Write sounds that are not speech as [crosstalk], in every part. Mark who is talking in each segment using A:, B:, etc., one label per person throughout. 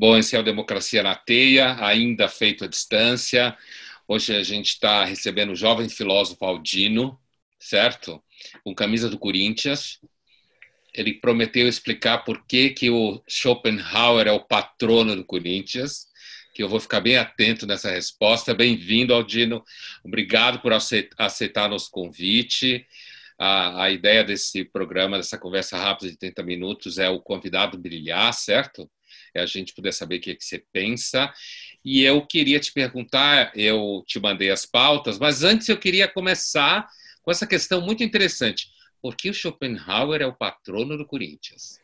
A: Bom, esse é o Democracia na Teia, ainda feito à distância. Hoje a gente está recebendo o jovem filósofo Aldino, certo? Com camisa do Corinthians. Ele prometeu explicar por que, que o Schopenhauer é o patrono do Corinthians, que eu vou ficar bem atento nessa resposta. Bem-vindo, Aldino. Obrigado por aceitar nosso convite. A, a ideia desse programa, dessa conversa rápida de 30 minutos, é o convidado brilhar, certo? é a gente poder saber o que, é que você pensa. E eu queria te perguntar, eu te mandei as pautas, mas antes eu queria começar com essa questão muito interessante. Por que o Schopenhauer é o patrono do Corinthians?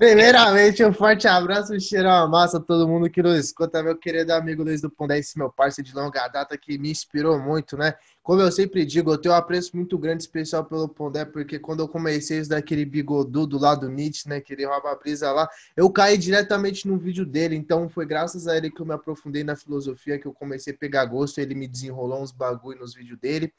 B: Primeiramente, um forte abraço, um cheiro a massa a todo mundo que nos escuta, meu querido amigo Luiz do Pondé, esse meu parceiro de longa data que me inspirou muito, né? Como eu sempre digo, eu tenho um apreço muito grande especial pelo Pondé, porque quando eu comecei isso daquele bigodudo lá do Nietzsche, né, que ele rouba a brisa lá, eu caí diretamente no vídeo dele, então foi graças a ele que eu me aprofundei na filosofia, que eu comecei a pegar gosto, ele me desenrolou uns bagulho nos vídeos dele.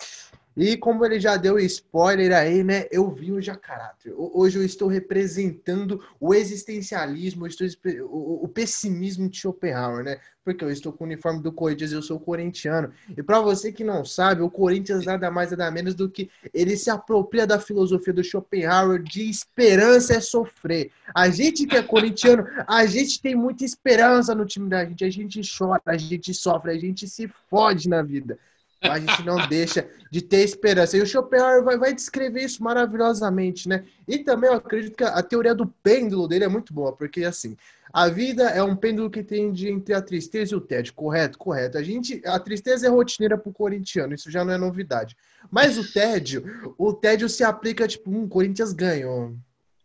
B: E como ele já deu spoiler aí, né? Eu vi hoje a caráter. Hoje eu estou representando o existencialismo, estou, o, o, pessimismo de Schopenhauer, né? Porque eu estou com o uniforme do Corinthians, eu sou corintiano. E para você que não sabe, o Corinthians nada mais nada menos do que ele se apropria da filosofia do Schopenhauer de esperança é sofrer. A gente que é corintiano, a gente tem muita esperança no time da gente, a gente chora, a gente sofre, a gente se fode na vida. A gente não deixa de ter esperança. E o Schopenhauer vai, vai, descrever isso maravilhosamente, né? E também eu acredito que a teoria do pêndulo dele é muito boa, porque assim, a vida é um pêndulo que tende entre a tristeza e o tédio, correto? Correto. A gente, a tristeza é rotineira pro corintiano, isso já não é novidade. Mas o tédio, o tédio se aplica tipo, um Corinthians ganhou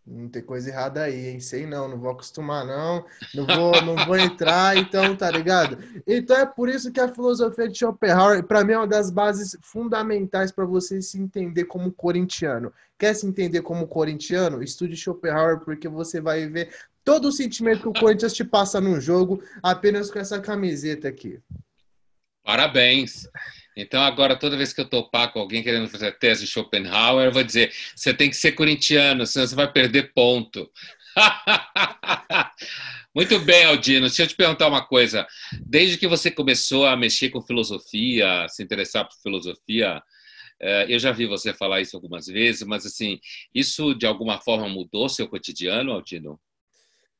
B: não tem coisa errada aí, hein? Sei não, não vou acostumar, não. Não vou, não vou entrar, então, tá ligado? Então é por isso que a filosofia de Schopenhauer, para mim, é uma das bases fundamentais para você se entender como corintiano. Quer se entender como corintiano? Estude Schopenhauer, porque você vai ver todo o sentimento que o Corinthians te passa no jogo apenas com essa camiseta aqui.
A: Parabéns. Então, agora, toda vez que eu topar com alguém querendo fazer a tese de Schopenhauer, eu vou dizer: você tem que ser corintiano, senão você vai perder ponto. [laughs] Muito bem, Aldino. Deixa eu te perguntar uma coisa. Desde que você começou a mexer com filosofia, a se interessar por filosofia, eh, eu já vi você falar isso algumas vezes, mas assim, isso de alguma forma mudou seu cotidiano, Aldino?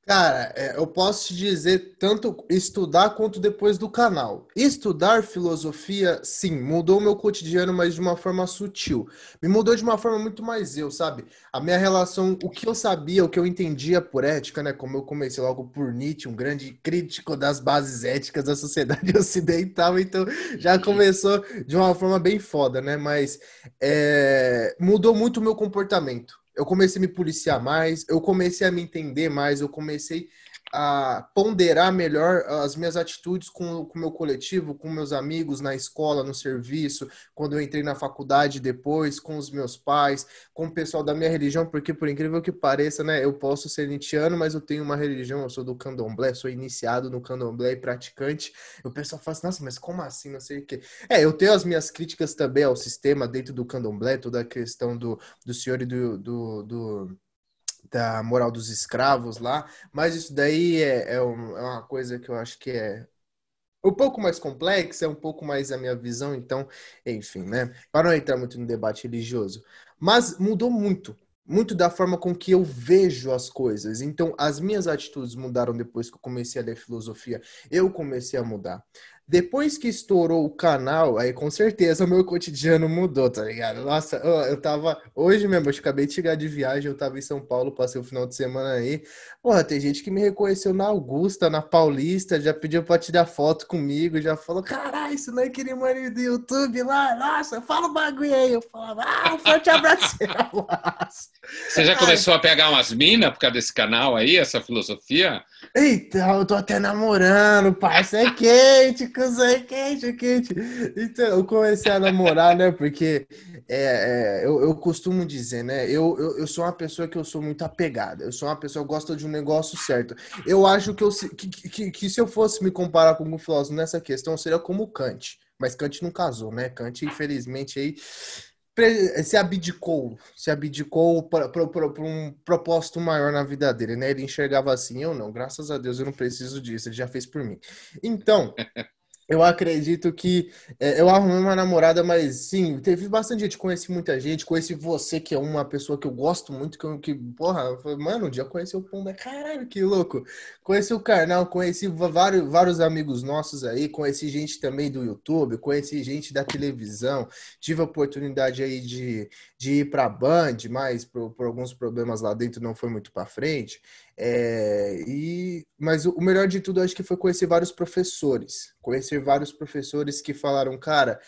B: Cara, é, eu posso te dizer tanto estudar quanto depois do canal. Estudar filosofia, sim, mudou meu cotidiano, mas de uma forma sutil. Me mudou de uma forma muito mais eu, sabe? A minha relação, o que eu sabia, o que eu entendia por ética, né? Como eu comecei logo por Nietzsche, um grande crítico das bases éticas da sociedade [laughs] ocidental, então já começou de uma forma bem foda, né? Mas é, mudou muito o meu comportamento eu comecei a me policiar mais, eu comecei a me entender mais, eu comecei a ponderar melhor as minhas atitudes com o meu coletivo, com meus amigos na escola, no serviço, quando eu entrei na faculdade depois, com os meus pais, com o pessoal da minha religião, porque por incrível que pareça, né, eu posso ser nitiano, mas eu tenho uma religião, eu sou do candomblé, sou iniciado no candomblé e praticante. O pessoal fala assim, nossa, mas como assim, não sei o quê. É, eu tenho as minhas críticas também ao sistema dentro do candomblé, toda a questão do, do senhor e do, do, do da moral dos escravos lá, mas isso daí é, é, é, uma coisa que eu acho que é um pouco mais complexa, é um pouco mais a minha visão, então, enfim, né? Para não entrar muito no debate religioso. Mas mudou muito, muito da forma com que eu vejo as coisas. Então, as minhas atitudes mudaram depois que eu comecei a ler filosofia. Eu comecei a mudar. Depois que estourou o canal, aí com certeza o meu cotidiano mudou, tá ligado? Nossa, eu tava. Hoje mesmo, eu acabei de chegar de viagem, eu tava em São Paulo, passei o final de semana aí. Porra, tem gente que me reconheceu na Augusta, na Paulista, já pediu pra tirar foto comigo, já falou: caralho, isso não é aquele mano do YouTube lá, nossa, fala o bagulho aí. Eu falava: ah, um forte abraço. [laughs] Você já começou
A: Ai. a pegar umas minas por causa desse canal aí, essa filosofia?
B: Então, eu tô até namorando, parça, é quente, cuzão quente, quente. Então, eu comecei a namorar, né? Porque é, é, eu, eu costumo dizer, né? Eu, eu, eu sou uma pessoa que eu sou muito apegada. Eu sou uma pessoa que gosta de um negócio certo. Eu acho que, eu, que, que, que se eu fosse me comparar com um filósofo nessa questão, seria como Kant. Mas Kant não casou, né? Kant, infelizmente, aí se abdicou, se abdicou para um propósito maior na vida dele, né? Ele enxergava assim, eu não, graças a Deus eu não preciso disso, ele já fez por mim. Então, eu acredito que é, eu arrumei uma namorada, mas sim, teve bastante gente. Conheci muita gente, conheci você, que é uma pessoa que eu gosto muito, que, eu, que porra, falei, mano, um dia conheci o Pumba, caralho, que louco. Conheci o Carnal, conheci vários, vários amigos nossos aí, conheci gente também do YouTube, conheci gente da televisão, tive a oportunidade aí de, de ir pra Band, mas por, por alguns problemas lá dentro não foi muito pra frente. É, e, mas o melhor de tudo, acho que foi conhecer vários professores. Conhecer vários professores que falaram, cara,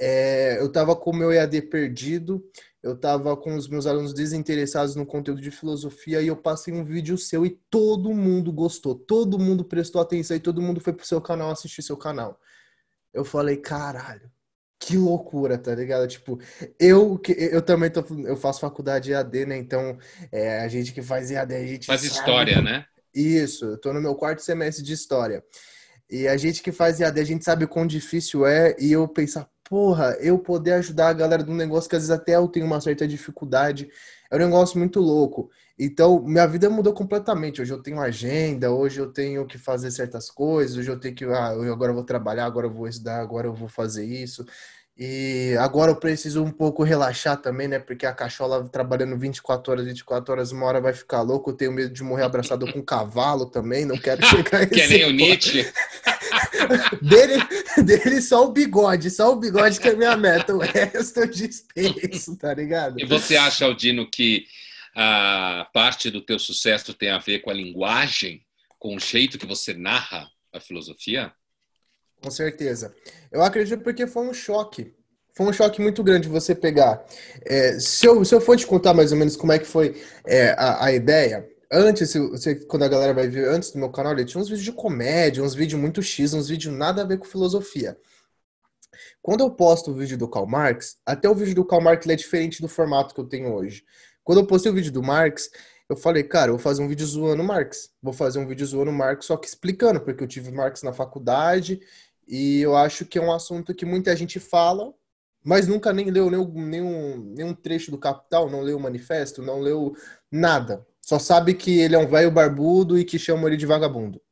B: é, eu estava com o meu EAD perdido, eu estava com os meus alunos desinteressados no conteúdo de filosofia e eu passei um vídeo seu e todo mundo gostou, todo mundo prestou atenção e todo mundo foi pro seu canal assistir seu canal. Eu falei, caralho, que loucura, tá ligado? Tipo, eu eu também tô, eu faço faculdade EAD, né? Então, é, a gente que faz EAD, a gente faz sabe. história, né? Isso, eu tô no meu quarto semestre de história. E a gente que faz EAD, a gente sabe o quão difícil é, e eu pensar, porra, eu poder ajudar a galera de um negócio que às vezes até eu tenho uma certa dificuldade. É um negócio muito louco. Então, minha vida mudou completamente. Hoje eu tenho agenda, hoje eu tenho que fazer certas coisas, hoje eu tenho que. Ah, eu agora vou trabalhar, agora eu vou estudar, agora eu vou fazer isso. E agora eu preciso um pouco relaxar também, né? Porque a cachola trabalhando 24 horas, 24 horas, uma hora vai ficar louco. Eu tenho medo de morrer abraçado com um cavalo também, não quero [laughs] chegar a esse Que nem o Nietzsche dele, dele só o bigode, só o bigode que é minha meta. O resto eu dispenso, tá ligado? E você acha,
A: Aldino, que a parte do teu sucesso tem a ver com a linguagem, com o jeito que você narra a filosofia?
B: Com certeza. Eu acredito porque foi um choque. Foi um choque muito grande você pegar. É, se, eu, se eu for te contar mais ou menos como é que foi é, a, a ideia, antes, quando a galera vai ver antes do meu canal, eu tinha uns vídeos de comédia, uns vídeos muito X, uns vídeos nada a ver com filosofia. Quando eu posto o vídeo do Karl Marx, até o vídeo do Karl Marx é diferente do formato que eu tenho hoje. Quando eu postei o vídeo do Marx, eu falei, cara, eu vou fazer um vídeo zoando Marx. Vou fazer um vídeo zoando Marx, só que explicando, porque eu tive Marx na faculdade e eu acho que é um assunto que muita gente fala, mas nunca nem leu nenhum, nenhum, nenhum trecho do Capital, não leu o manifesto, não leu nada. Só sabe que ele é um velho barbudo e que chama ele de vagabundo.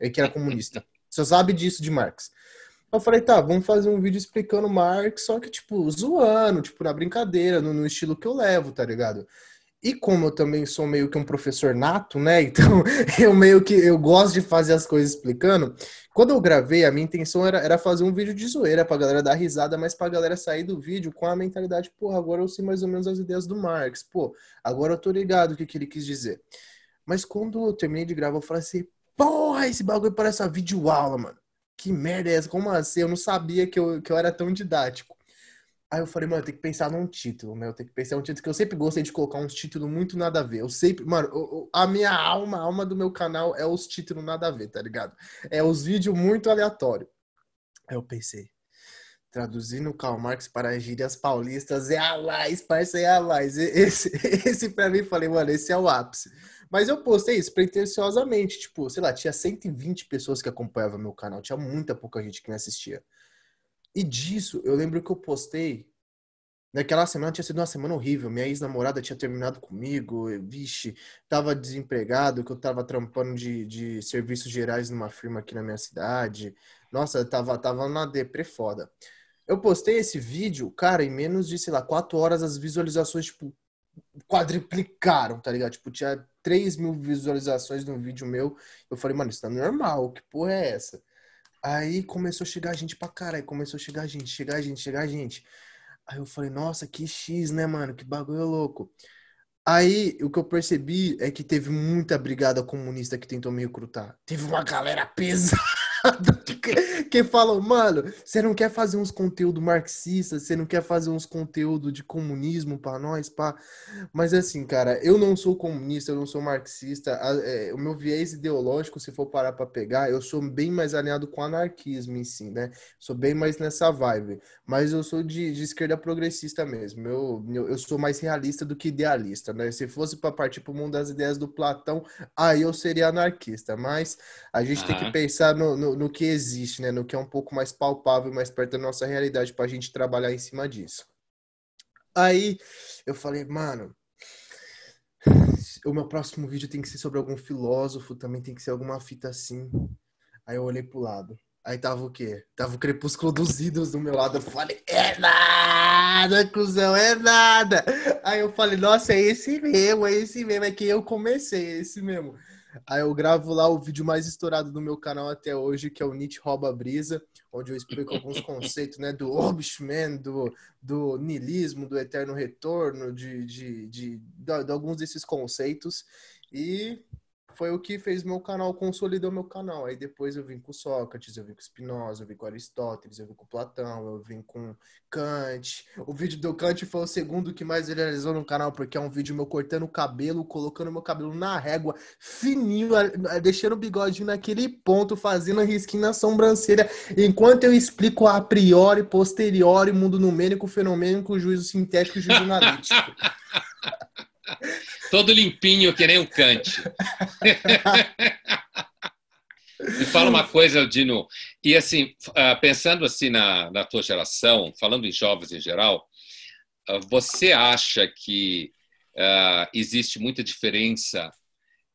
B: E que era comunista. Só sabe disso de Marx. Eu falei, tá, vamos fazer um vídeo explicando Marx, só que, tipo, zoando, tipo, na brincadeira, no, no estilo que eu levo, tá ligado? E como eu também sou meio que um professor nato, né? [laughs] Então eu meio que eu gosto de fazer as coisas explicando. Quando eu gravei, a minha intenção era, era fazer um vídeo de zoeira pra galera dar risada, mas pra galera sair do vídeo com a mentalidade, porra, agora eu sei mais ou menos as ideias do Marx, pô, agora eu tô ligado o que, que ele quis dizer. Mas quando eu terminei de gravar, eu falei assim, porra, esse bagulho parece uma videoaula, mano. Que merda é essa? Como assim? Eu não sabia que eu, que eu era tão didático. Aí eu falei, mano, eu tenho que pensar num título, né? Eu tenho que pensar num título, que eu sempre gostei de colocar uns títulos muito nada a ver. Eu sempre, mano, eu, a minha alma, a alma do meu canal é os títulos nada a ver, tá ligado? É os vídeos muito aleatório. Aí eu pensei, traduzindo Karl Marx para gírias paulistas, é a mais, parceiro, é a mais. Esse, [laughs] esse pra mim, falei, mano, esse é o ápice. Mas eu postei isso pretensiosamente, tipo, sei lá, tinha 120 pessoas que acompanhavam meu canal, tinha muita pouca gente que me assistia. E disso, eu lembro que eu postei. Naquela semana tinha sido uma semana horrível. Minha ex-namorada tinha terminado comigo. Eu, vixe, tava desempregado, que eu tava trampando de, de serviços gerais numa firma aqui na minha cidade. Nossa, tava, tava na deprê foda. Eu postei esse vídeo, cara, em menos de, sei lá, quatro horas as visualizações, tipo, quadriplicaram, tá ligado? Tipo, tinha 3 mil visualizações no vídeo meu. Eu falei, mano, isso tá normal, que porra é essa? Aí começou a chegar gente pra caralho, começou a chegar gente, chegar gente, chegar gente. Aí eu falei, nossa, que X, né, mano? Que bagulho louco. Aí o que eu percebi é que teve muita brigada comunista que tentou me recrutar. Teve uma galera pesada engraçado [laughs] que, que falam, mano, você não quer fazer uns conteúdo marxista, você não quer fazer uns conteúdo de comunismo para nós, pá. Mas assim, cara, eu não sou comunista, eu não sou marxista. A, é, o meu viés ideológico, se for parar para pegar, eu sou bem mais alinhado com o anarquismo em si, né? Sou bem mais nessa vibe. Mas eu sou de, de esquerda progressista mesmo. Eu, eu, eu, sou mais realista do que idealista, né? Se fosse para partir pro mundo das ideias do Platão, aí eu seria anarquista. Mas a gente uhum. tem que pensar no, no no, que existe, né? No que é um pouco mais palpável, mais perto da nossa realidade, para a gente trabalhar em cima disso. Aí eu falei, mano, o meu próximo vídeo tem que ser sobre algum filósofo, também tem que ser alguma fita assim. Aí eu olhei pro lado. Aí tava o quê? Tava o crepúsculo dos ídolos do meu lado. Eu falei, é nada, cuzão, é nada. Aí eu falei, nossa, é esse mesmo, é esse mesmo, é que eu comecei, é esse mesmo. Aí eu gravo lá o vídeo mais estourado do meu canal até hoje, que é o Nietzsche Rouba Brisa, onde eu explico [laughs] alguns conceitos, né, do Orbishman, do, do nilismo, do eterno retorno, de, de, de, de, de alguns desses conceitos. E foi o que fez meu canal, consolidou meu canal. Aí depois eu vim com Sócrates, eu vim com Spinoza, eu vim com Aristóteles, eu vim com Platão, eu vim com Kant. O vídeo do Kant foi o segundo que mais viralizou no canal, porque é um vídeo meu cortando o cabelo, colocando meu cabelo na régua, fininho, deixando o bigodinho naquele ponto, fazendo risquinho na sobrancelha, enquanto eu explico a priori, posteriori, mundo numérico, fenomênico, juízo sintético, juízo [laughs] analítico.
A: Todo limpinho, que nem um cante. [laughs] Me fala uma coisa, Dino. E assim, ah, pensando assim na, na tua geração, falando em jovens em geral, ah, você acha que uh, existe muita diferença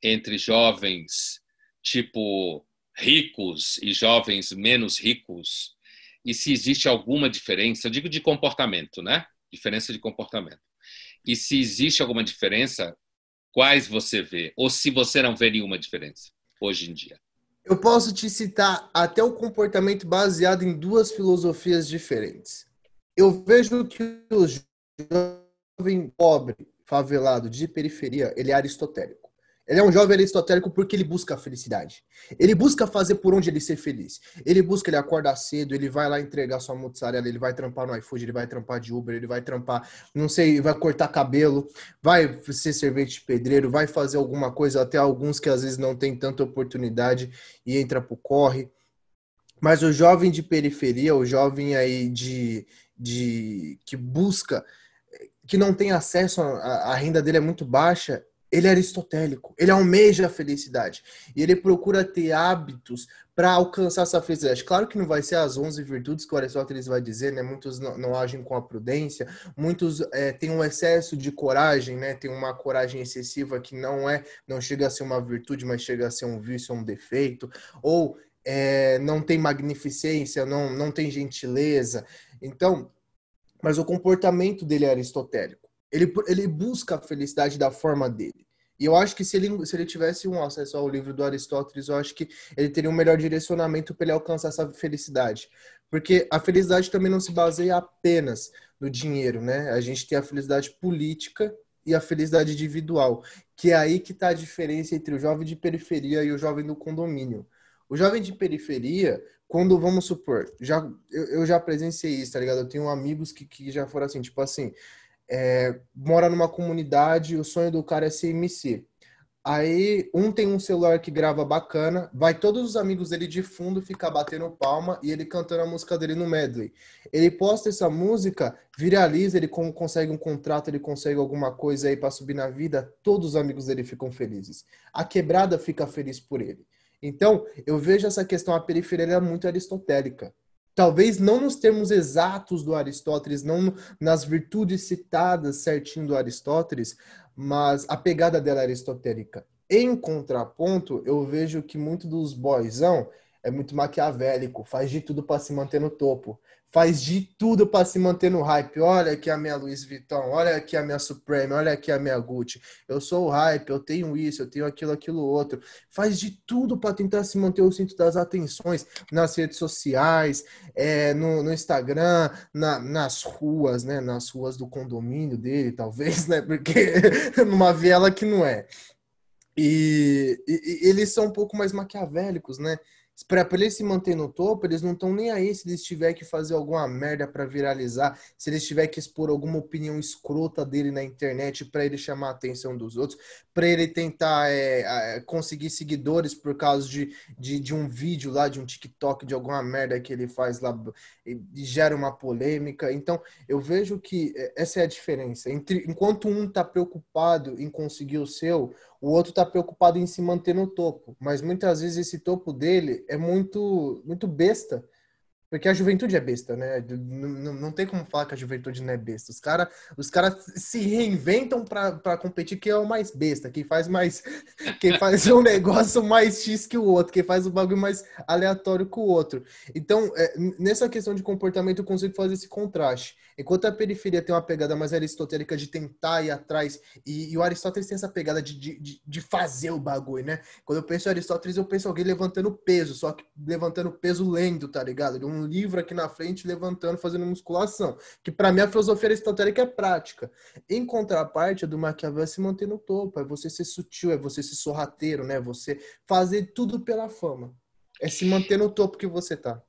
A: entre jovens tipo ricos e jovens menos ricos? E se existe alguma diferença, eu digo de comportamento, né? Diferença de comportamento. E se existe alguma diferença Quais você vê? Ou se você não vê nenhuma diferença hoje em dia?
B: Eu posso te citar até o comportamento baseado em duas filosofias diferentes. Eu vejo que o jovem pobre, favelado, de periferia, ele é aristotélico. Ele é um jovem aristotélico porque ele busca a felicidade. Ele busca fazer por onde ele ser feliz. Ele busca, ele acorda cedo, ele vai lá entregar sua mozzarella, ele vai trampar no iFood, ele vai trampar de Uber, ele vai trampar, não sei, vai cortar cabelo, vai ser servente pedreiro, vai fazer alguma coisa, até alguns que às vezes não tem tanta oportunidade e entra pro corre. Mas o jovem de periferia, o jovem aí de, de que busca, que não tem acesso, a, a renda dele é muito baixa, ele é aristotélico, ele almeja a felicidade e ele procura ter hábitos para alcançar essa felicidade. Claro que não vai ser as 11 virtudes que o Aristóteles vai dizer, né? Muitos não, não agem com a prudência, muitos é, têm um excesso de coragem, né? Tem uma coragem excessiva que não é, não chega a ser uma virtude, mas chega a ser um vício, um defeito, ou é, não tem magnificência, não, não tem gentileza. Então, mas o comportamento dele é aristotélico ele, ele busca a felicidade da forma dele. E eu acho que se ele, se ele tivesse um acesso ao livro do Aristóteles, eu acho que ele teria um melhor direcionamento para ele alcançar essa felicidade. Porque a felicidade também não se baseia apenas no dinheiro, né? A gente tem a felicidade política e a felicidade individual, que é aí que está a diferença entre o jovem de periferia e o jovem do condomínio. O jovem de periferia, quando vamos supor, já eu, eu já presenciei isso, tá ligado? Eu tenho amigos que, que já foram assim, tipo assim, é, mora numa comunidade, o sonho do cara é ser MC. Aí um tem um celular que grava bacana, vai todos os amigos dele de fundo ficar batendo palma e ele cantando a música dele no medley. Ele posta essa música, viraliza, ele consegue um contrato, ele consegue alguma coisa aí para subir na vida, todos os amigos dele ficam felizes. A quebrada fica feliz por ele. Então, eu vejo essa questão, a periferia é muito aristotélica. Talvez não nos termos exatos do Aristóteles, não nas virtudes citadas certinho do Aristóteles, mas a pegada dela é aristotélica. Em contraponto, eu vejo que muito dos boisão é muito maquiavélico, faz de tudo para se manter no topo faz de tudo para se manter no hype. Olha aqui a minha Louis Vuitton, olha aqui a minha Supreme, olha aqui a minha Gucci. Eu sou o hype, eu tenho isso, eu tenho aquilo, aquilo outro. Faz de tudo para tentar se manter o centro das atenções nas redes sociais, é, no, no, Instagram, na, nas ruas, né? Nas ruas do condomínio dele, talvez, [laughs] né? Porque [laughs] numa viela que não é. E, e, e eles são um pouco mais maquiavélicos, né? para eles se manter no topo, eles não estão nem aí se eles tiver que fazer alguma merda para viralizar, se eles tiver que expor alguma opinião escrota dele na internet para ele chamar a atenção dos outros, para ele tentar é, conseguir seguidores por causa de, de, de, um vídeo lá, de um TikTok, de alguma merda que ele faz lá, e gera uma polêmica. Então, eu vejo que é, essa é a diferença. Entre, enquanto um está preocupado em conseguir o seu, o outro está preocupado em se manter no topo. Mas muitas vezes esse topo dele é muito, muito besta porque a juventude é besta, né? Não, não tem como falar que a juventude não é besta. Os caras os cara se reinventam para competir quem é o mais besta, quem faz mais. [laughs] Quem faz um negócio mais X que o outro, quem faz o um bagulho mais aleatório que o outro. Então, é, nessa questão de comportamento, eu consigo fazer esse contraste. Enquanto a periferia tem uma pegada mais aristotélica de tentar ir atrás, e, e o Aristóteles tem essa pegada de, de, de, fazer o bagulho, né? Quando eu penso em Aristóteles, eu penso em alguém levantando peso, só que levantando peso lendo, tá ligado? De um livro aqui na frente, levantando, fazendo musculação. Que para mim a filosofia aristotélica é prática. Em contraparte, a do Maquiavel é se manter no topo, é você ser sutil, é você ser sorrateiro, né? Você fazer tudo pela fama. É se manter no topo que você tá.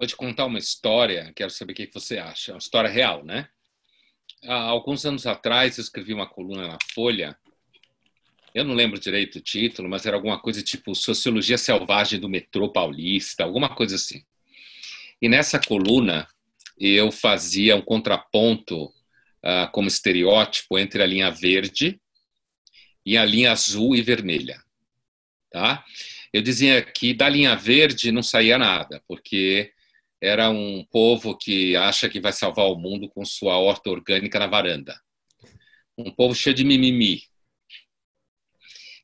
A: Vou te contar uma história, quero saber o que é você acha. É uma história real, né? Há alguns anos atrás, eu escrevi uma coluna na Folha. Eu não lembro direito o título, mas era alguma coisa tipo Sociologia Selvagem do Metrô Paulista, alguma coisa assim. E nessa coluna, eu fazia um contraponto uh, como estereótipo entre a linha verde e a linha azul e vermelha. Tá? Eu dizia que da linha verde não saía nada, porque era um povo que acha que vai salvar o mundo com sua horta orgânica na varanda. Um povo cheio de mimimi.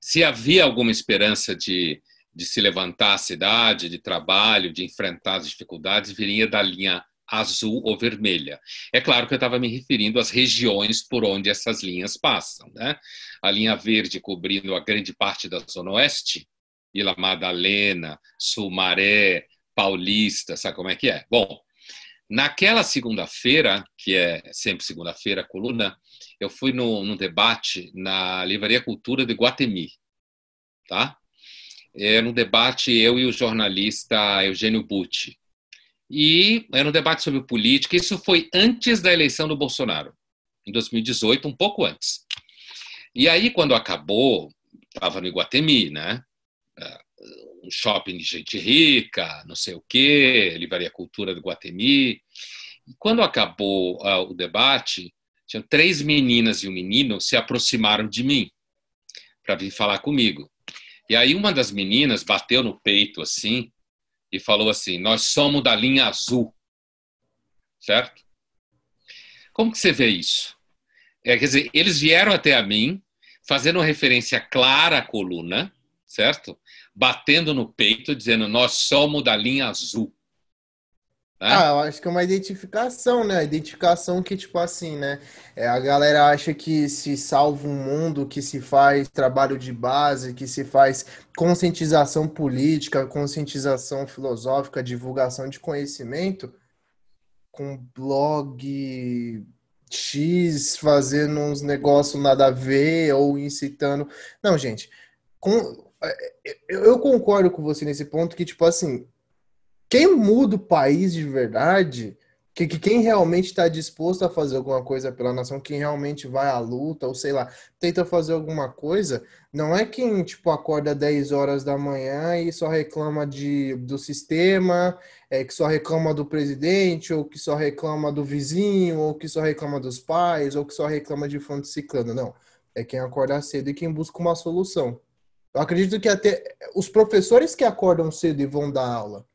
A: Se havia alguma esperança de, de se levantar a cidade, de trabalho, de enfrentar as dificuldades, viria da linha azul ou vermelha. É claro que eu estava me referindo às regiões por onde essas linhas passam. Né? A linha verde cobrindo a grande parte da zona oeste, Ilha Madalena, Sumaré, paulista, sabe como é que é? Bom, naquela segunda-feira, que é sempre segunda-feira, coluna, eu fui no, num debate na Livraria Cultura de Guatemi, tá? É, era um debate eu e o jornalista Eugênio Butti. E era um debate sobre política, isso foi antes da eleição do Bolsonaro, em 2018, um pouco antes. E aí, quando acabou, estava no Iguatemi, né? Ah, um shopping de gente rica, não sei o quê, Livraria Cultura do Guatemi. E quando acabou uh, o debate, tinha três meninas e um menino se aproximaram de mim para vir falar comigo. E aí uma das meninas bateu no peito assim e falou assim: "Nós somos da linha azul". Certo? Como que você vê isso? É, quer dizer, eles vieram até a mim fazendo referência clara à coluna, certo? batendo no peito, dizendo nós somos da linha azul.
B: Né? Ah, eu acho que é uma identificação, né? identificação que, tipo assim, né? É, a galera acha que se salva um mundo, que se faz trabalho de base, que se faz conscientização política, conscientização filosófica, divulgação de conhecimento com blog X fazendo uns negócios nada a ver ou incitando. Não, gente, com, eu concordo com você nesse ponto que, tipo assim, quem muda o país de verdade, que, que quem realmente está disposto a fazer alguma coisa pela nação, quem realmente vai à luta, ou sei lá, tenta fazer alguma coisa, não é quem, tipo, acorda 10 horas da manhã e só reclama de, do sistema, é, que só reclama do presidente, ou que só reclama do vizinho, ou que só reclama dos pais, ou que só reclama de fundo ciclano, não. É quem acorda cedo e quem busca uma solução. Eu acredito que até os professores que acordam cedo e vão dar aula,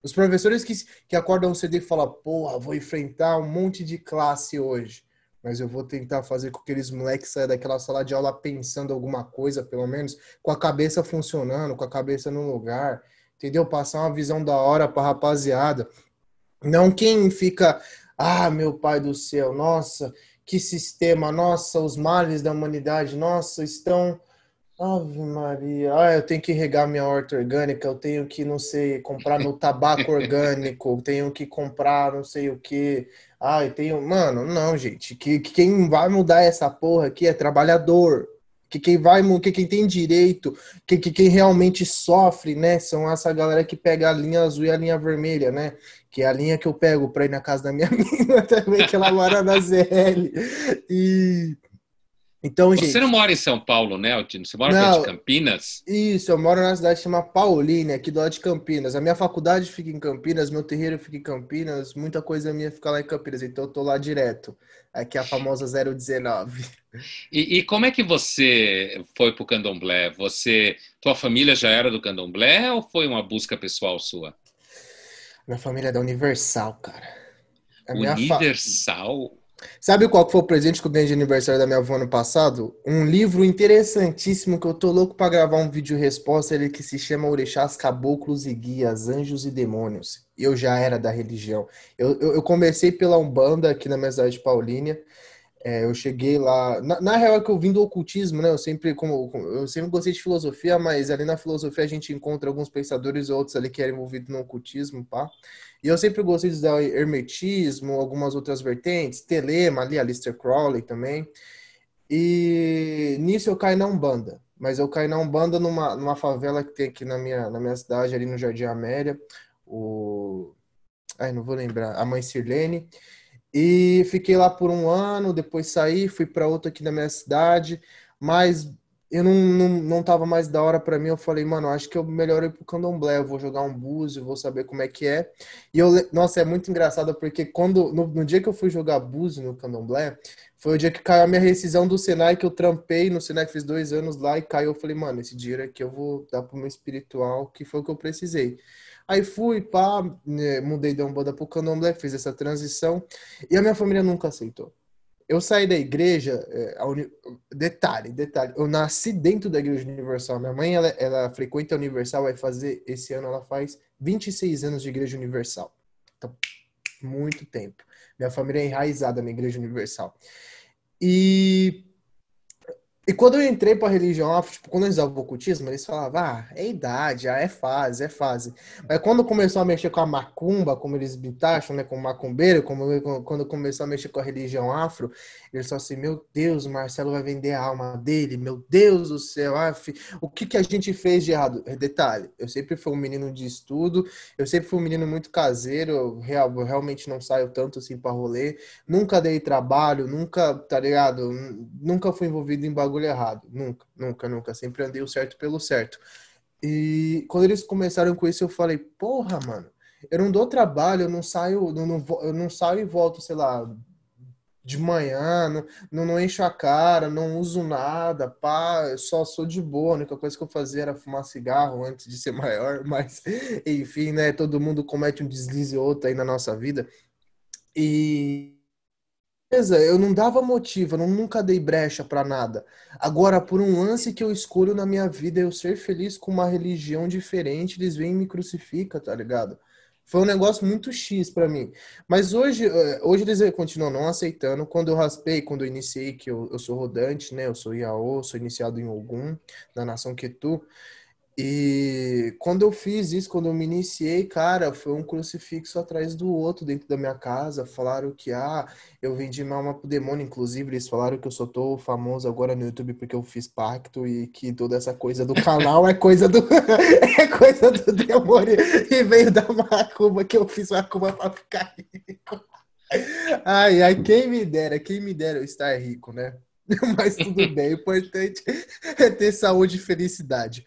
B: os professores que, que acordam cedo e falam, porra, vou enfrentar um monte de classe hoje, mas eu vou tentar fazer com que aqueles moleques saiam daquela sala de aula pensando alguma coisa, pelo menos, com a cabeça funcionando, com a cabeça no lugar, entendeu? Passar uma visão da hora pra rapaziada. Não quem fica, ah, meu pai do céu, nossa, que sistema, nossa, os males da humanidade, nossa, estão Ave Maria. Ah, eu tenho que regar minha horta orgânica, eu tenho que, não sei, comprar meu tabaco orgânico, eu tenho que comprar não sei o que. Ah, eu tenho. Mano, não, gente. Que, que, quem vai mudar essa porra aqui é trabalhador. Que quem vai, que quem tem direito, que, que quem realmente sofre, né? São essa galera que pega a linha azul e a linha vermelha, né? que é a linha que eu pego para ir na casa da minha amiga [laughs] também, que ela mora na ZL. E, então, Você gente,
A: não mora em São Paulo, né, Altino? Você mora não, perto de Campinas?
B: Isso, eu moro na cidade chamada Pauline, aqui do lado de Campinas. A minha faculdade fica em Campinas, meu terreiro fica em Campinas, muita coisa minha fica lá em Campinas, então eu tô lá direto. Aqui é a famosa 019.
A: E, e como é que você foi pro candomblé? Você, tua família já era do candomblé ou foi uma busca pessoal sua?
B: Minha família é da Universal, cara. A Universal? Fa... Sabe qual foi o presente que eu ganhei de aniversário da minha avó ano passado? Um livro interessantíssimo que eu tô louco para gravar um vídeo resposta, ele que se chama Orixás, Caboclos e Guias, Anjos e Demônios. Eu já era da religião. Eu, eu, eu comecei pela Umbanda aqui na minha cidade de Paulínia. É, eu cheguei lá. Na, na, real é que eu vim do ocultismo, né? Eu sempre, como, eu sempre gostei de filosofia, mas ali na filosofia a gente encontra alguns pensadores outros ali que eram envolvidos no ocultismo, pá. E eu sempre gostei de usar hermetismo, algumas outras vertentes, Telema ali, lister Crowley também. E nisso eu caí na Umbanda. Mas eu caí na Umbanda numa, numa favela que tem aqui na minha, na minha cidade, ali no Jardim Amélia. O... Ai, não vou lembrar. A mãe Sirlene. E fiquei lá por um ano, depois saí, fui para outra aqui na minha cidade. Mas eu não, não, não tava mais da hora para mim. Eu falei, mano, acho que eu melhor ir pro candomblé. Eu vou jogar um búzio, vou saber como é que é. E eu, nossa, é muito engraçado porque quando, no, no dia que eu fui jogar búzio no candomblé, foi o dia que caiu a minha rescisão do Senai, que eu trampei no Senai, fiz dois anos lá e caiu. Eu falei, mano, esse dinheiro aqui eu vou dar pro meu espiritual, que foi o que eu precisei. Aí fui, pá, né, mudei da Umbanda pro candomblé, fiz essa transição e a minha família nunca aceitou eu saí da igreja, é, uni... detalhe, detalhe, eu nasci dentro da igreja universal. Minha mãe, ela, ela frequenta a Universal, vai fazer, esse ano ela faz 26 anos de igreja universal. Então, muito tempo. Minha família é enraizada na igreja universal. E e quando eu entrei pra religião, tipo, quando eles davam o ocultismo, eles falavam, ah, é idade, ah, é fase, é fase. Mas quando começou a mexer com a macumba, como eles me taxam, né, com macumbeiro, como, quando começou a mexer com a religião afro, eles falaram assim, meu Deus, o Marcelo vai vender a alma dele, meu Deus do céu, ah, o que que a gente fez de errado? Detalhe, eu sempre fui um menino de estudo, eu sempre fui um menino muito caseiro, eu, real, eu realmente não saio tanto assim pra rolê, nunca dei trabalho, nunca, tá ligado, nunca fui envolvido em bagulho bagulho errado. Nunca, nunca, nunca. Sempre andei o certo pelo certo. E quando eles começaram com isso, eu falei, porra, mano, eu não dou trabalho, eu não saio, não, não, eu não saio e volto, sei lá, de manhã, não, não, não encho a cara, não uso nada, pá, eu só sou de boa. A única coisa que eu fazia era fumar cigarro antes de ser [laughs] maior, mas enfim, né? Todo mundo comete um deslize ou outro aí na nossa vida. E, beleza, eu não dava motivo, eu não, nunca dei brecha para nada. Agora, por um lance que eu escolho na minha vida, eu ser feliz com uma religião diferente, eles vêm e me crucificam, tá ligado? Foi um negócio muito X para mim. Mas hoje, eh, hoje eles eh, continuam não aceitando. Quando eu raspei, quando eu iniciei, que eu, eu sou rodante, né? Eu sou Iaô, sou iniciado em Ogum, na nação Ketu. E quando eu fiz isso, quando eu me iniciei, cara, foi um crucifixo atrás do outro dentro da minha casa. Falaram que, ah, eu vendi minha alma pro demônio. Inclusive, eles falaram que eu só tô famoso agora no YouTube porque eu fiz pacto e que toda essa coisa do canal é coisa do [laughs] é coisa do demônio. E veio da macumba que eu fiz macumba pra ficar rico. Ai, ai, quem me dera, quem me dera eu estar rico, né? [laughs] Mas tudo bem, o importante [laughs] é ter saúde e felicidade.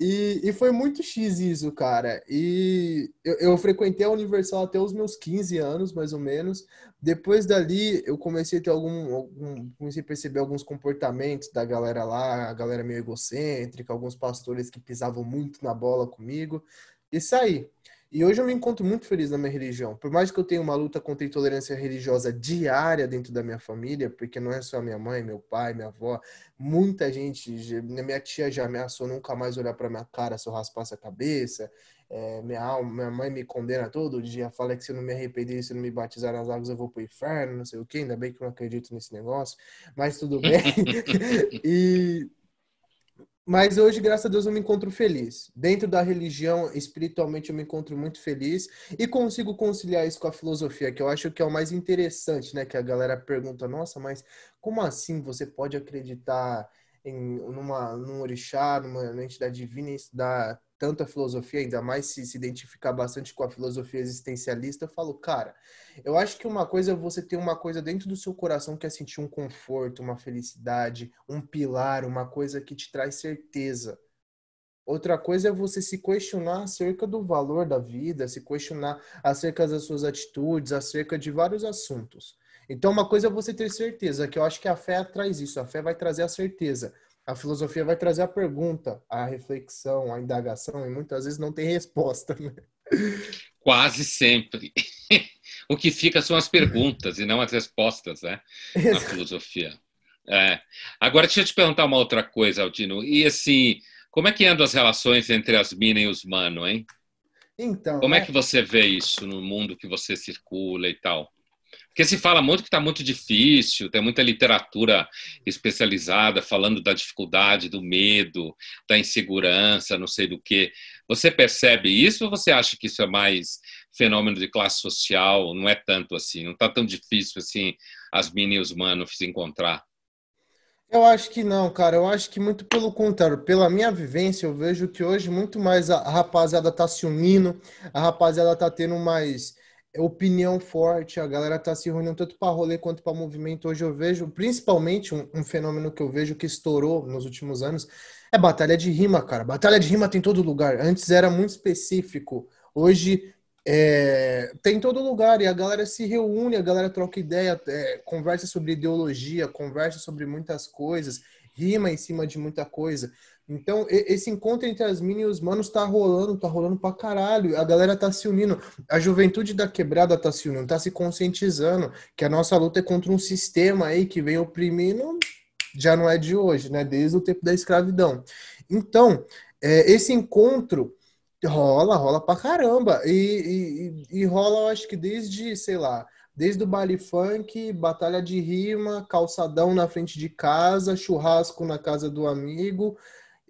B: E, e foi muito X isso, cara. E eu, eu, frequentei a Universal até os meus 15 anos, mais ou menos. Depois dali, eu comecei a ter algum, algum comecei a perceber alguns comportamentos da galera lá, a galera meio egocêntrica, alguns pastores que pisavam muito na bola comigo. E saí. E hoje eu me encontro muito feliz na minha religião. Por mais que eu tenha uma luta contra a intolerância religiosa diária dentro da minha família, porque não é só minha mãe, meu pai, minha avó, muita gente, minha tia já ameaçou nunca mais olhar para minha cara se eu raspar essa cabeça. É, minha, alma, minha mãe me condena todo dia, fala que se eu não me arrepender, se eu não me batizar nas águas, eu vou pro inferno, não sei o quê. Ainda bem que eu não acredito nesse negócio, mas tudo bem. [laughs] e mas hoje, graças a Deus, eu me encontro feliz. Dentro da religião, espiritualmente, eu me encontro muito feliz e consigo conciliar isso com a filosofia, que eu acho que é o mais interessante, né? Que a galera pergunta: nossa, mas como assim você pode acreditar em numa, num orixá, numa, numa entidade divina e estudar tanto a filosofia, ainda mais se se identificar bastante com a filosofia existencialista, eu falo, cara, eu acho que uma coisa é você ter uma coisa dentro do seu coração que é sentir um conforto, uma felicidade, um pilar, uma coisa que te traz certeza. Outra coisa é você se questionar acerca do valor da vida, se questionar acerca das suas atitudes, acerca de vários assuntos. Então, uma coisa é você ter certeza, que eu acho que a fé traz isso, a fé vai trazer a certeza a filosofia vai trazer a pergunta, a reflexão, a indagação, e muitas vezes não tem resposta. Né?
A: Quase sempre. [laughs] o que fica são as perguntas e não as respostas, né? Na filosofia. É. Agora, deixa eu te perguntar uma outra coisa, Aldino. E assim, como é que andam as relações entre as minas e os mano, hein?
B: Então. Como é... é que
A: você vê isso no mundo que você circula e tal? Porque se fala muito que está muito difícil, tem muita literatura especializada falando da dificuldade, do medo, da insegurança, não sei do que. Você percebe isso ou você acha que isso é mais fenômeno de classe social? Não é tanto assim, não está tão difícil assim as mini e os manos se encontrar?
B: Eu acho que não, cara. Eu acho que muito pelo contrário. Pela minha vivência, eu vejo que hoje muito mais a rapaziada tá se unindo, a rapaziada tá tendo mais opinião forte, a galera tá se reunindo tanto para rolê quanto para movimento. Hoje eu vejo, principalmente um, um, fenômeno que eu vejo que estourou nos últimos anos, é batalha de rima, cara. Batalha de rima tem todo lugar. Antes era muito específico. Hoje é, tem todo lugar e a galera se reúne, a galera troca ideia, é, conversa sobre ideologia, conversa sobre muitas coisas, rima em cima de muita coisa. Então, esse encontro entre as minas e os manos tá rolando, tá rolando pra caralho. A galera tá se unindo. A juventude da quebrada tá se unindo, tá se conscientizando que a nossa luta é contra um sistema aí que vem oprimindo já não é de hoje, né? Desde o tempo da escravidão. Então, é, esse encontro rola, rola pra caramba. E, e, e rola, eu acho que desde, sei lá, desde o baile funk, batalha de rima, calçadão na frente de casa, churrasco na casa do amigo,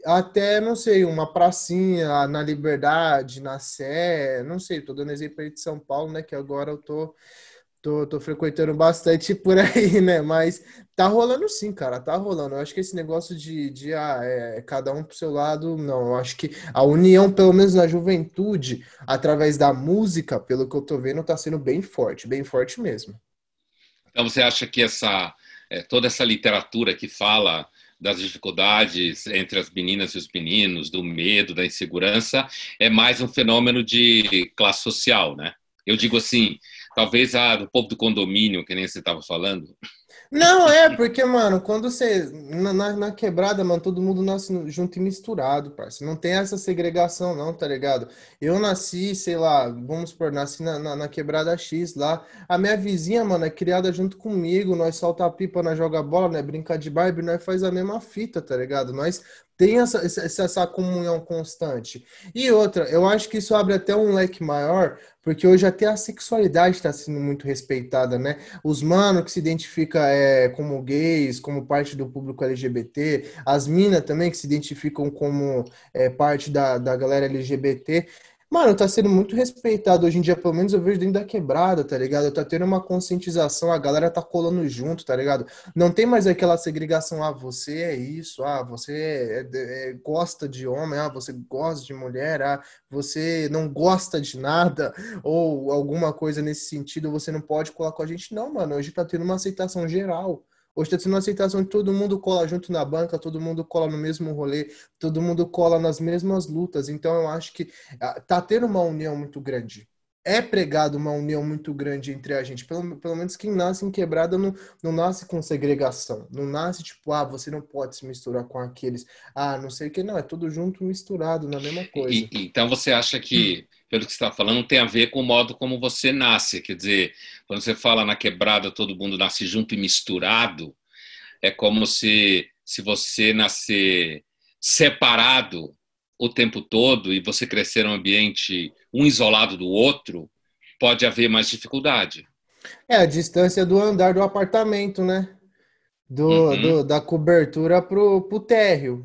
B: até, não sei, uma pracinha na Liberdade, na Sé, não sei, tô dando exemplo aí de São Paulo, né, que agora eu tô, tô, tô frequentando bastante por [laughs] aí, né, mas tá rolando sim, cara, tá rolando. Eu acho que esse negócio de, de ah, é, cada um pro seu lado, não, eu acho que a união, pelo menos na juventude, através da música, pelo que eu tô vendo, tá sendo bem forte, bem forte mesmo.
A: Então você acha que essa, é, toda essa literatura que fala das dificuldades entre as meninas e os meninos, do medo, da insegurança, é mais um fenômeno de classe social, né? Eu digo assim, talvez a, do povo do condomínio, que nem você estava falando,
B: não, é, porque, mano, quando você. Na, na, na, quebrada, mano, todo mundo nasce junto e misturado, parceiro. Não tem essa segregação, não, tá ligado? Eu nasci, sei lá, vamos supor, nasci na, na, na quebrada X lá. A minha vizinha, mano, é criada junto comigo. Nós solta a pipa, nós joga bola, né? Brincar de Barbie, nós faz a mesma fita, tá ligado? Nós tem essa, essa, essa, comunhão constante. E outra, eu acho que isso abre até um leque maior, porque hoje até a sexualidade está sendo muito respeitada, né? Os manos que se identificam é, como gays, como parte do público LGBT, as minas também que se identificam como é, parte da, da galera LGBT. Mano, tá sendo muito respeitado hoje em dia, pelo menos eu vejo dentro da quebrada, tá ligado? Tá tendo uma conscientização, a galera tá colando junto, tá ligado? Não tem mais aquela segregação, ah, você é isso, ah, você é, é, gosta de homem, ah, você gosta de mulher, ah, você não gosta de nada, [laughs] ou alguma coisa nesse sentido, você não pode colar com a gente. Não, mano, hoje tá tendo uma aceitação geral Hoje está uma aceitação de todo mundo cola junto na banca, todo mundo cola no mesmo rolê, todo mundo cola nas mesmas lutas. Então eu acho que ah, tá tendo uma união muito grande é pregado uma união muito grande entre a gente. Pelo, pelo menos quem nasce em quebrada não, não nasce com segregação. Não nasce tipo, ah, você não pode se misturar com aqueles. Ah, não sei o que. Não, é tudo junto, misturado, na mesma coisa. E,
A: então você acha que, pelo que você está falando, tem a ver com o modo como você nasce. Quer dizer, quando você fala na quebrada todo mundo nasce junto e misturado, é como se, se você nascer separado o tempo todo e você crescer um ambiente um isolado do outro, pode haver mais dificuldade.
B: É a distância do andar do apartamento, né? Do, uhum. do da cobertura pro, o térreo.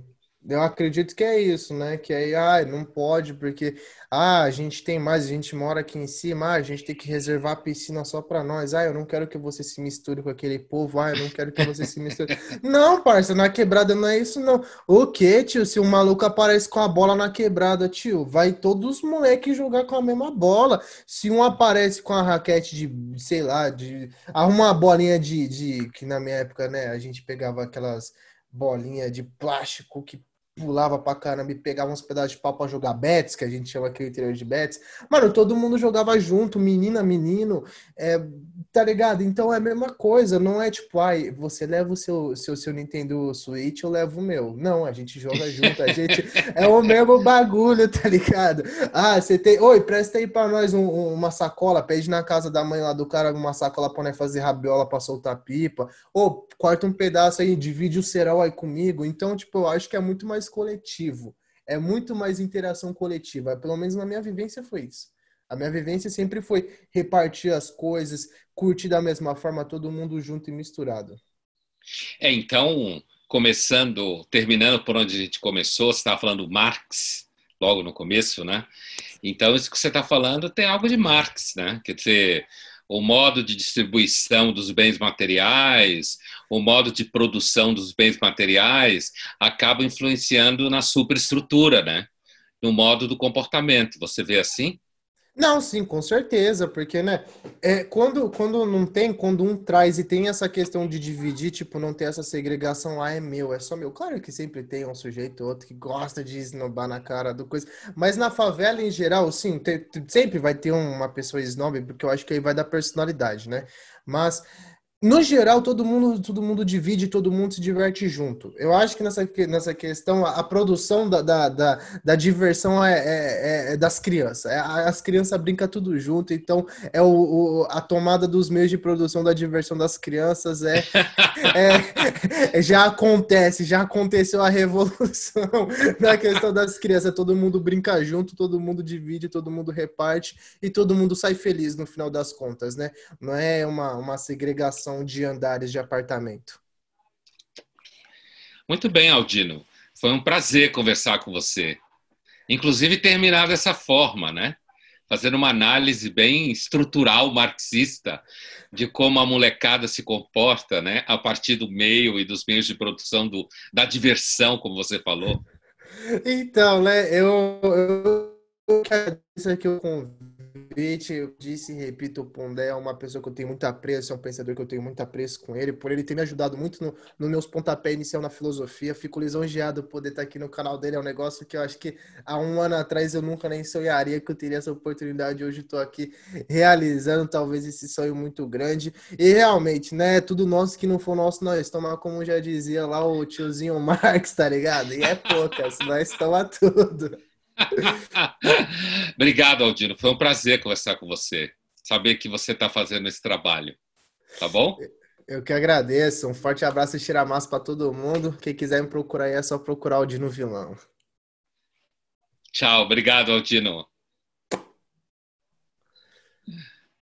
B: Eu acredito que é isso, né? Que aí, ah, não pode porque ah, a gente tem mais, a gente mora aqui em cima, ah, a gente tem que reservar a piscina só para nós. Ah, eu não quero que você se misture com aquele povo. Ah, eu não quero que você se misture. [laughs] não, parça, na quebrada não é isso não. O que, tio? Se um maluco aparece com a bola na quebrada, tio, vai todos os moleques jogar com a mesma bola. Se um aparece com a raquete de, sei lá, de arruma uma bolinha de, de que na minha época, né, a gente pegava aquelas bolinha de plástico que pulava pra caramba e pegava uns pedaços de pau pra jogar bets, que a gente chama aqui o interior de bets. Mano, todo mundo jogava junto, menina, menino, é, tá ligado? Então é a mesma coisa, não é tipo, ai, você leva o seu, seu, seu Nintendo Switch, eu levo o meu. Não, a gente joga [laughs] junto, a gente é o mesmo bagulho, tá ligado? Ah, você tem, oi, presta aí pra nós um, um, uma sacola, pede na casa da mãe lá do cara uma sacola pra nós fazer rabiola pra soltar pipa, ou corta um pedaço aí, divide o cereal aí comigo. Então, tipo, eu acho que é muito mais mais coletivo, é muito mais interação coletiva. Pelo menos na minha vivência foi isso. A minha vivência sempre foi repartir as coisas, curtir da mesma forma, todo mundo junto e misturado.
A: É, então, começando, terminando por onde a gente começou, você estava falando Marx logo no começo, né? Então, isso que você está falando tem algo de Marx, né? Quer dizer, o modo de distribuição dos bens materiais, o modo de produção dos bens materiais, acaba influenciando na superestrutura, né? no modo do comportamento. Você vê assim?
B: Não, sim, com certeza, porque, né, é, quando, quando não tem, quando um traz e tem essa questão de dividir, tipo, não ter essa segregação, ah, é meu, é só meu. Claro que sempre tem um sujeito ou outro que gosta de esnobar na cara do coisa, mas na favela em geral, sim, tem, sempre vai ter uma pessoa snob, porque eu acho que aí vai dar personalidade, né? Mas
A: no geral, todo
B: mundo, todo mundo divide, todo mundo se diverte junto. Eu acho que nessa, nessa questão, a, a produção da, da, da, da diversão é, é, é, é das crianças. É, as crianças brincam tudo junto, então é o, o, a tomada dos meios de produção da diversão das crianças é, [laughs] é, é já acontece, já aconteceu a revolução [laughs] na questão das crianças. Todo mundo brinca junto, todo mundo divide, todo mundo reparte e todo mundo sai feliz no final das contas, né? Não é uma, uma segregação de andares de apartamento.
A: Muito bem, Aldino. Foi um prazer conversar com você. Inclusive terminar dessa forma, né? Fazendo uma análise bem estrutural marxista de como a molecada se comporta, né? A partir do meio e dos meios de produção do, da diversão, como você falou.
B: Então, né? Eu, eu quero dizer que eu convido convite. Eu disse e repito, o Pondé é uma pessoa que eu tenho muito apreço, é um pensador que eu tenho muito apreço com ele, por ele ter me ajudado muito nos no meus pontapés inicial na filosofia. Fico lisonjeado poder estar aqui no canal dele, é um negócio que eu acho que há um ano atrás eu nunca nem sonharia que eu teria essa oportunidade. Hoje estou aqui realizando talvez esse sonho muito grande. E realmente, né, é tudo nosso que não for nosso, nós tomar como já dizia lá o tiozinho [laughs] Marx, tá ligado? E é poucas, nós toma tudo.
A: [laughs] Obrigado, Aldino. Foi um prazer conversar com você. Saber que você está fazendo esse trabalho. Tá bom?
B: Eu que agradeço. Um forte abraço e massa para todo mundo. Quem quiser me procurar aí é só procurar Aldino Vilão.
A: Tchau. Obrigado, Aldino.